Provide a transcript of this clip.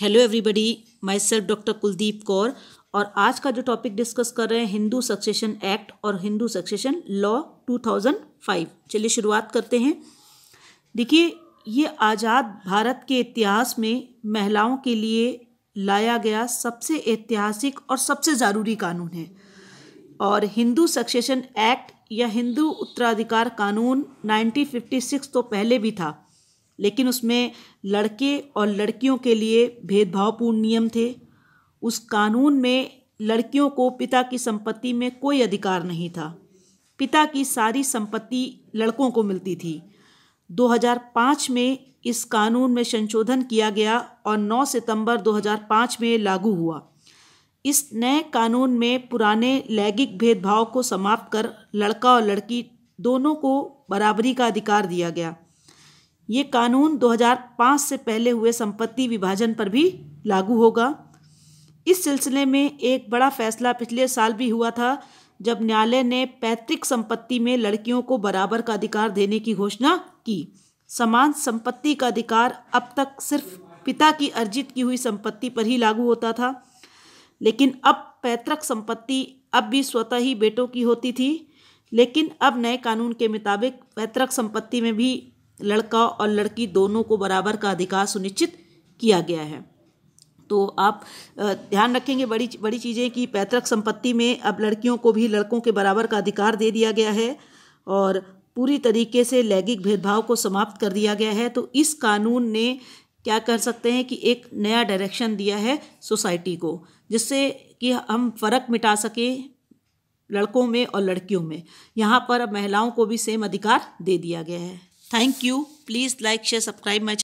Hello everybody myself doctor Kuldeep Kaur और आज का जो टॉपिक डिस्कस कर रहे हैं हिंदू सक्सेशन एक्ट और हिंदू सक्सेशन लॉ 2005 चलिए शुरुआत करते हैं देखिए ये आज़ाद भारत के इतिहास में महिलाओं के लिए लाया गया सबसे ऐतिहासिक और सबसे ज़रूरी कानून है और हिंदू सक्सेशन एक्ट या हिंदू उत्तराधिकार कानून 1956 तो पहले भी था लेकिन उसमें लड़के और लड़कियों के लिए भेदभावपूर्ण नियम थे उस कानून में लड़कियों को पिता की संपत्ति में कोई अधिकार नहीं था पिता की सारी संपत्ति लड़कों को मिलती थी 2005 में इस कानून में संशोधन किया गया और 9 सितंबर 2005 में लागू हुआ इस नए कानून में पुराने लैंगिक भेदभाव को समाप्त कर लड़का और लड़की दोनों को बराबरी का अधिकार दिया गया ये कानून 2005 से पहले हुए संपत्ति विभाजन पर भी लागू होगा इस सिलसिले में एक बड़ा फैसला पिछले साल भी हुआ था जब न्यायालय ने पैतृक संपत्ति में लड़कियों को बराबर का अधिकार देने की घोषणा की समान संपत्ति का अधिकार अब तक सिर्फ पिता की अर्जित की हुई संपत्ति पर ही लागू होता था लेकिन अब पैतृक संपत्ति अब भी स्वतः ही बेटों की होती थी लेकिन अब नए कानून के मुताबिक पैतृक संपत्ति में भी लड़का और लड़की दोनों को बराबर का अधिकार सुनिश्चित किया गया है तो आप ध्यान रखेंगे बड़ी बड़ी चीज़ें कि पैतृक संपत्ति में अब लड़कियों को भी लड़कों के बराबर का अधिकार दे दिया गया है और पूरी तरीके से लैंगिक भेदभाव को समाप्त कर दिया गया है तो इस कानून ने क्या कर सकते हैं कि एक नया डायरेक्शन दिया है सोसाइटी को जिससे कि हम फ़र्क मिटा सकें लड़कों में और लड़कियों में यहाँ पर अब महिलाओं को भी सेम अधिकार दे दिया गया है Thank you. Please like, share, subscribe my channel.